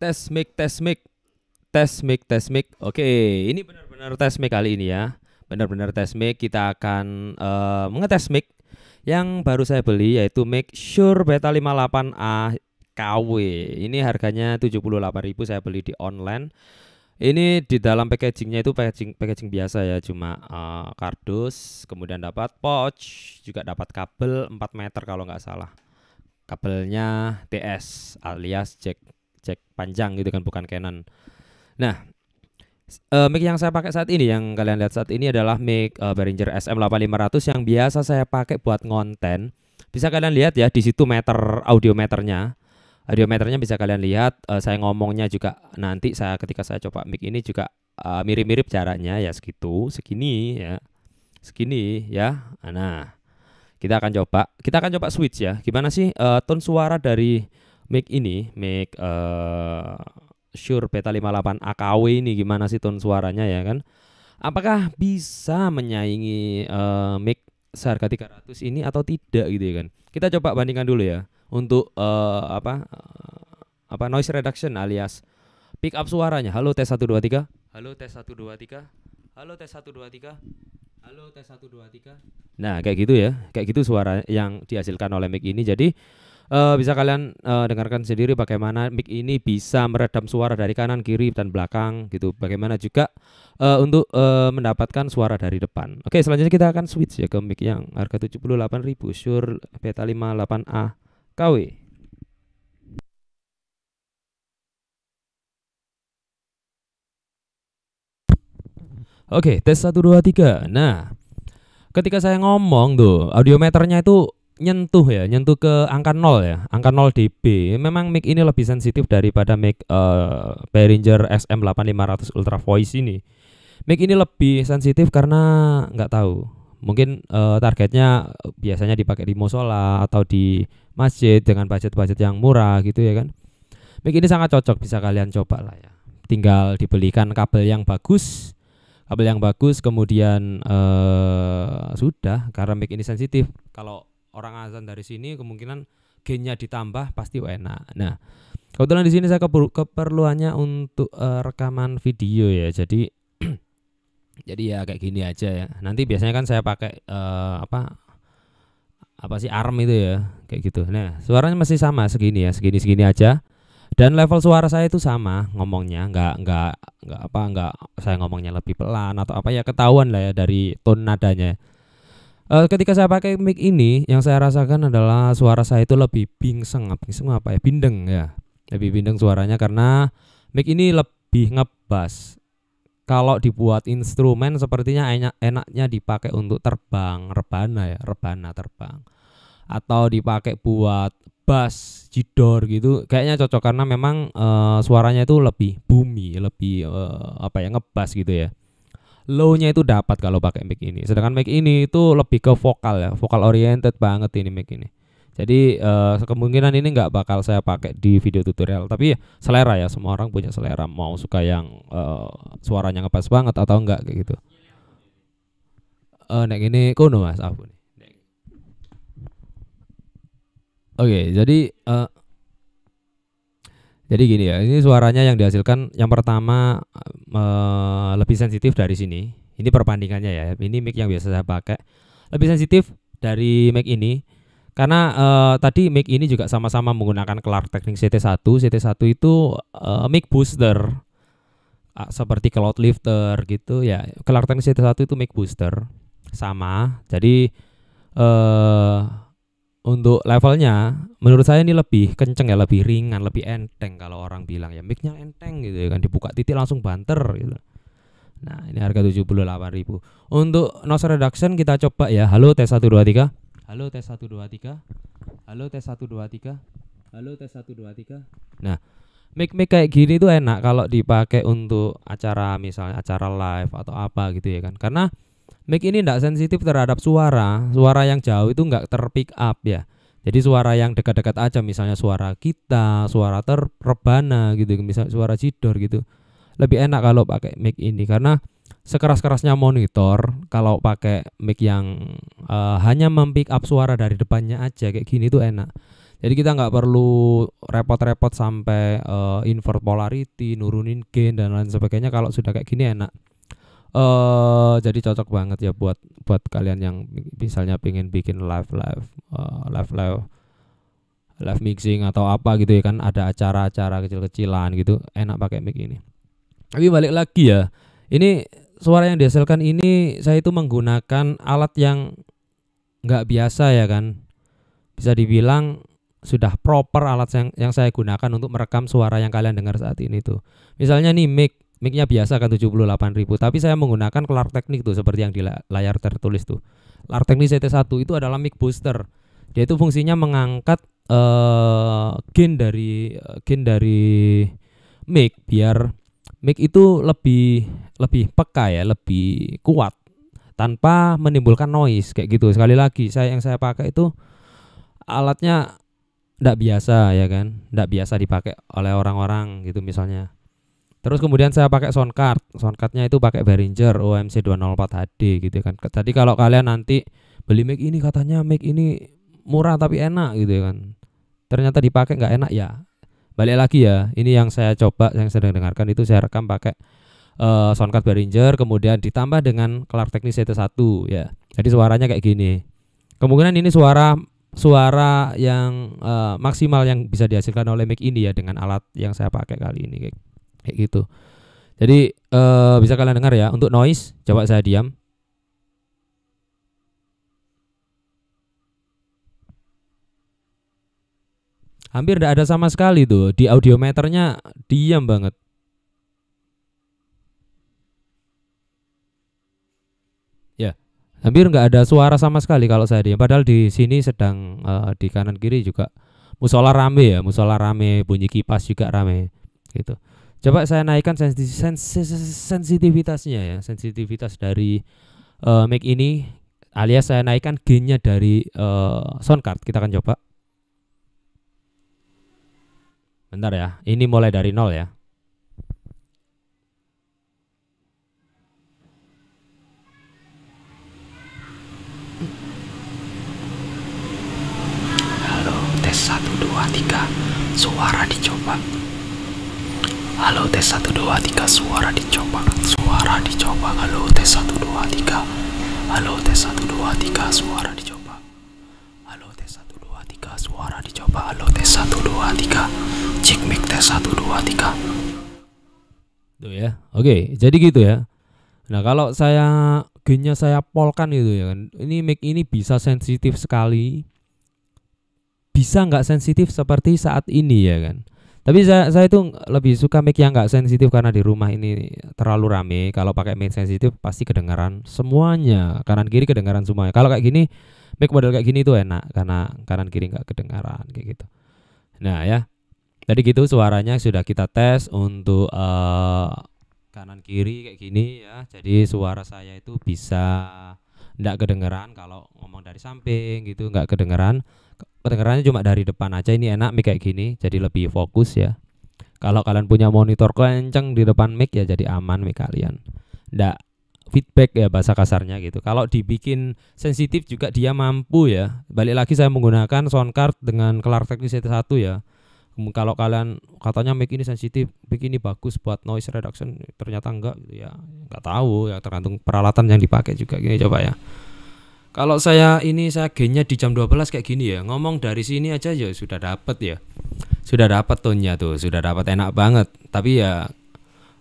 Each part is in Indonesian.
tes mic tes mic tes mic tes mic oke ini benar-benar tes mic kali ini ya benar-benar tes mic kita akan uh, mengetes mic yang baru saya beli yaitu mic sure Beta 58A KW ini harganya 78.000 saya beli di online ini di dalam packagingnya itu packaging packaging biasa ya cuma uh, kardus kemudian dapat pouch juga dapat kabel 4 meter kalau nggak salah kabelnya TS alias jack cek panjang gitu kan bukan Canon. Nah, uh, mic yang saya pakai saat ini yang kalian lihat saat ini adalah mic uh, Behringer SM8500 yang biasa saya pakai buat ngonten. Bisa kalian lihat ya di situ meter audiometernya. Audiometernya bisa kalian lihat uh, saya ngomongnya juga nanti saya ketika saya coba mic ini juga mirip-mirip uh, mirip jaraknya ya segitu, segini ya. Segini ya. Nah, kita akan coba kita akan coba switch ya. Gimana sih uh, tone suara dari make ini, make uh, Shure PT58 AKW ini gimana sih tone suaranya ya kan? Apakah bisa menyaingi uh, mic seharga 300 ini atau tidak gitu ya kan? Kita coba bandingkan dulu ya untuk uh, apa eh, apa noise reduction alias pick up suaranya. Halo tes 123. Halo tes 123. Halo tes 123. Halo tes 123. Nah, kayak gitu ya. Kayak gitu suara yang dihasilkan oleh mic ini. Jadi uh, bisa kalian uh, dengarkan sendiri bagaimana mic ini bisa meredam suara dari kanan kiri dan belakang gitu bagaimana juga uh, untuk uh, mendapatkan suara dari depan oke selanjutnya kita akan switch ya ke mic yang harga 78.000 Shure Beta 58A KW Oke, tes 1 2 3. Nah, ketika saya ngomong tuh, audiometernya itu nyentuh ya, nyentuh ke angka 0 ya, angka 0 dB. Memang mic ini lebih sensitif daripada mic uh, Behringer SM8500 Ultra Voice ini. Mic ini lebih sensitif karena nggak tahu. Mungkin uh, targetnya biasanya dipakai di musola atau di masjid dengan budget-budget yang murah gitu ya kan. Mic ini sangat cocok bisa kalian coba lah ya. Tinggal dibelikan kabel yang bagus, kabel yang bagus kemudian eh, sudah karena mic ini sensitif. Kalau orang azan dari sini kemungkinan gennya ditambah pasti enak. Nah, kebetulan di sini saya keperluannya untuk uh, rekaman video ya. Jadi jadi ya kayak gini aja ya. Nanti biasanya kan saya pakai uh, apa apa sih arm itu ya, kayak gitu. Nah, suaranya masih sama segini ya, segini-segini aja. Dan level suara saya itu sama ngomongnya, nggak nggak nggak apa nggak saya ngomongnya lebih pelan atau apa ya ketahuan lah ya dari tone nadanya. Uh, ketika saya pakai mic ini, yang saya rasakan adalah suara saya itu lebih bingseng, bingseng apa ya, bindeng ya, lebih bindeng suaranya karena mic ini lebih ngebas. Kalau dibuat instrumen sepertinya enak, enaknya dipakai untuk terbang, rebana ya, rebana terbang, atau dipakai buat bass, jidor gitu. Kayaknya cocok karena memang uh, suaranya itu lebih bumi, lebih uh, apa ya ngebas gitu ya low-nya itu dapat kalau pakai mic ini. Sedangkan mic ini itu lebih ke vokal ya, vokal oriented banget ini mic ini. Jadi uh, eh, kemungkinan ini nggak bakal saya pakai di video tutorial, tapi ya, selera ya semua orang punya selera mau suka yang uh, suaranya ngepas banget atau enggak kayak gitu. Uh, nek ini kuno mas, aku nih. Oke, okay, jadi uh, jadi gini ya, ini suaranya yang dihasilkan yang pertama e, lebih sensitif dari sini. Ini perbandingannya ya. Ini mic yang biasa saya pakai lebih sensitif dari mic ini karena e, tadi mic ini juga sama-sama menggunakan Clark Technic CT1. CT1 itu e, mic booster ah, seperti cloud lifter gitu ya. Clark Technic CT1 itu mic booster sama. Jadi eh untuk levelnya menurut saya ini lebih kenceng ya lebih ringan lebih enteng kalau orang bilang ya micnya enteng gitu ya kan dibuka titik langsung banter gitu nah ini harga ribu. untuk noise reduction kita coba ya halo T123 halo T123 halo T123 halo T123 nah mic mic kayak gini tuh enak kalau dipakai untuk acara misalnya acara live atau apa gitu ya kan karena mic ini tidak sensitif terhadap suara suara yang jauh itu nggak terpick up ya jadi suara yang dekat-dekat aja misalnya suara kita suara terrebana gitu misalnya suara jidor gitu lebih enak kalau pakai mic ini karena sekeras-kerasnya monitor kalau pakai mic yang uh, hanya mempick up suara dari depannya aja kayak gini tuh enak jadi kita nggak perlu repot-repot sampai uh, invert polarity, nurunin gain dan lain sebagainya. Kalau sudah kayak gini enak uh, jadi cocok banget ya buat buat kalian yang misalnya pengen bikin live live uh, live live live mixing atau apa gitu ya kan ada acara-acara kecil-kecilan gitu enak pakai mic ini tapi balik lagi ya ini suara yang dihasilkan ini saya itu menggunakan alat yang nggak biasa ya kan bisa dibilang sudah proper alat yang yang saya gunakan untuk merekam suara yang kalian dengar saat ini tuh misalnya nih mic micnya biasa kan 78.000 tapi saya menggunakan kelar teknik tuh seperti yang di layar tertulis tuh kelar teknik CT1 itu adalah mic booster dia itu fungsinya mengangkat uh, gain dari eh, gain dari mic biar mic itu lebih lebih peka ya lebih kuat tanpa menimbulkan noise kayak gitu sekali lagi saya yang saya pakai itu alatnya tidak biasa ya kan tidak biasa dipakai oleh orang-orang gitu misalnya Terus kemudian saya pakai sound card. Sound cardnya itu pakai Behringer OMC 204 HD gitu kan. Jadi kalau kalian nanti beli mic ini katanya mic ini murah tapi enak gitu kan. Ternyata dipakai nggak enak ya. Balik lagi ya, ini yang saya coba yang saya dengarkan itu saya rekam pakai uh, sound card Behringer kemudian ditambah dengan Clark teknis CT1 ya. Jadi suaranya kayak gini. Kemungkinan ini suara suara yang uh, maksimal yang bisa dihasilkan oleh mic ini ya dengan alat yang saya pakai kali ini kayak gitu jadi uh, bisa kalian dengar ya untuk noise coba saya diam hampir tidak ada sama sekali tuh di audiometernya diam banget ya hampir nggak ada suara sama sekali kalau saya diam padahal di sini sedang uh, di kanan kiri juga musola rame ya musola rame bunyi kipas juga rame gitu Coba saya naikkan sensitivitasnya ya, sensitivitas dari uh, mic ini alias saya naikkan gainnya dari uh, sound card. Kita akan coba. Bentar ya, ini mulai dari nol ya. Halo, tes 1, 2, 3, suara dicoba. Halo tes 123 suara dicoba suara dicoba halo tes 123 halo tes 123 suara dicoba halo tes 123 suara dicoba halo tes 123 cek mic tes 123 Tuh ya oke jadi gitu ya Nah kalau saya gainnya saya polkan gitu ya kan ini mic ini bisa sensitif sekali bisa nggak sensitif seperti saat ini ya kan tapi saya, saya itu lebih suka mic yang nggak sensitif karena di rumah ini terlalu rame. Kalau pakai mic sensitif pasti kedengaran semuanya kanan kiri kedengaran semuanya. Kalau kayak gini mic model kayak gini itu enak karena kanan kiri nggak kedengaran kayak gitu. Nah ya jadi gitu suaranya sudah kita tes untuk uh, kanan kiri kayak gini ya. Jadi suara saya itu bisa nggak kedengeran kalau ngomong dari samping gitu nggak kedengeran kedengarannya cuma dari depan aja ini enak mic kayak gini jadi lebih fokus ya kalau kalian punya monitor kenceng di depan mic ya jadi aman mic kalian ndak feedback ya bahasa kasarnya gitu kalau dibikin sensitif juga dia mampu ya balik lagi saya menggunakan sound card dengan kelar teknis satu 1 ya kalau kalian katanya mic ini sensitif, mic ini bagus buat noise reduction, ternyata enggak gitu ya. Enggak tahu ya tergantung peralatan yang dipakai juga gini coba ya kalau saya ini saya gennya di jam 12 kayak gini ya ngomong dari sini aja ya sudah dapat ya sudah dapat tonnya tuh sudah dapat enak banget tapi ya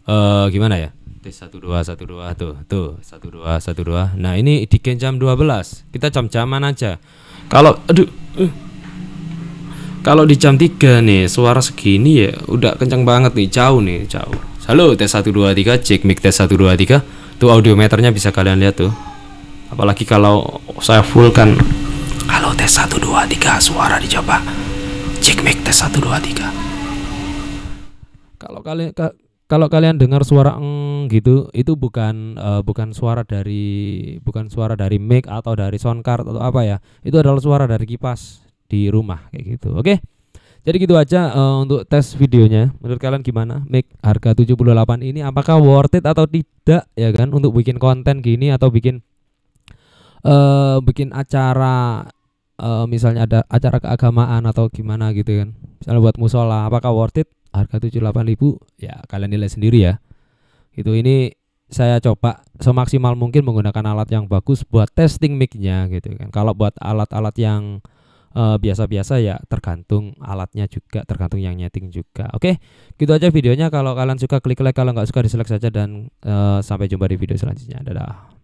eh gimana ya tes satu dua satu dua tuh tuh satu dua satu dua nah ini di gen jam 12 kita jam jaman aja kalau aduh uh, kalau di jam 3 nih suara segini ya udah kencang banget nih jauh nih jauh halo tes satu dua tiga, cek mic tes satu dua tiga. tuh audiometernya bisa kalian lihat tuh apalagi kalau saya full kan kalau tes 123 suara dicoba cek mic tes 123 kalau kalian ka, kalau kalian dengar suara eng gitu itu bukan uh, bukan suara dari bukan suara dari mic atau dari sound card atau apa ya itu adalah suara dari kipas di rumah kayak gitu oke Jadi gitu aja uh, untuk tes videonya. Menurut kalian gimana? Make harga 78 ini apakah worth it atau tidak ya kan untuk bikin konten gini atau bikin uh, bikin acara uh, misalnya ada acara keagamaan atau gimana gitu kan misalnya buat musola apakah worth it harga tujuh delapan ribu, ya kalian nilai sendiri ya itu ini saya coba semaksimal mungkin menggunakan alat yang bagus buat testing micnya gitu kan kalau buat alat-alat yang eh, biasa-biasa uh, ya tergantung alatnya juga tergantung yang nyeting juga oke okay? gitu aja videonya kalau kalian suka klik like kalau nggak suka dislike saja dan uh, sampai jumpa di video selanjutnya dadah